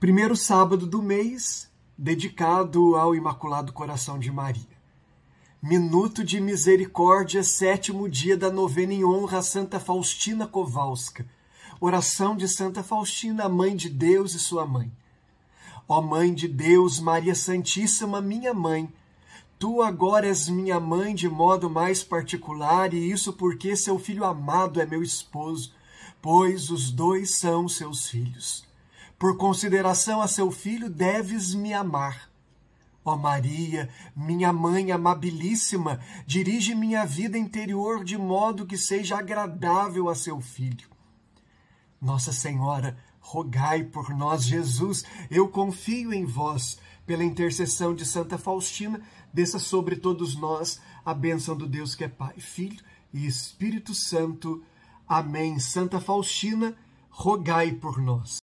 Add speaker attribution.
Speaker 1: primeiro sábado do mês dedicado ao Imaculado Coração de Maria. Minuto de Misericórdia, sétimo dia da novena em honra a Santa Faustina Kowalska. Oração de Santa Faustina, Mãe de Deus e sua mãe. Ó Mãe de Deus, Maria Santíssima, minha mãe, tu agora és minha mãe de modo mais particular, e isso porque seu filho amado é meu esposo, pois os dois são seus filhos. Por consideração a seu filho, deves me amar. Ó Maria, minha mãe amabilíssima, dirige minha vida interior de modo que seja agradável a seu filho. Nossa Senhora, rogai por nós, Jesus. Eu confio em vós. Pela intercessão de Santa Faustina, desça sobre todos nós a bênção do Deus que é Pai, Filho e Espírito Santo. Amém. Santa Faustina, rogai por nós.